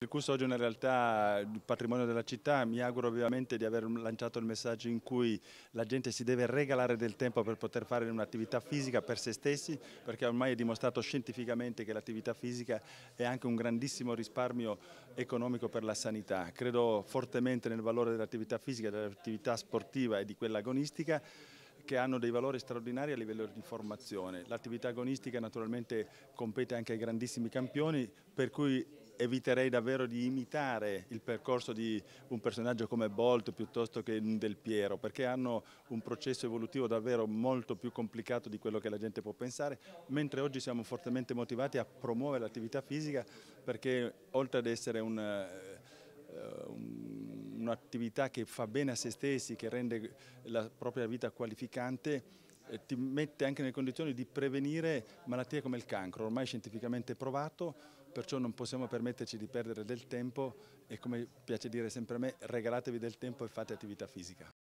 Il Curso oggi è una realtà, il patrimonio della città, mi auguro ovviamente di aver lanciato il messaggio in cui la gente si deve regalare del tempo per poter fare un'attività fisica per se stessi, perché ormai è dimostrato scientificamente che l'attività fisica è anche un grandissimo risparmio economico per la sanità. Credo fortemente nel valore dell'attività fisica, dell'attività sportiva e di quella agonistica che hanno dei valori straordinari a livello di formazione. L'attività agonistica naturalmente compete anche ai grandissimi campioni, per cui eviterei davvero di imitare il percorso di un personaggio come Bolt piuttosto che Del Piero, perché hanno un processo evolutivo davvero molto più complicato di quello che la gente può pensare, mentre oggi siamo fortemente motivati a promuovere l'attività fisica perché oltre ad essere un eh, un'attività che fa bene a se stessi, che rende la propria vita qualificante, eh, ti mette anche nelle condizioni di prevenire malattie come il cancro, ormai scientificamente provato, perciò non possiamo permetterci di perdere del tempo e come piace dire sempre a me, regalatevi del tempo e fate attività fisica.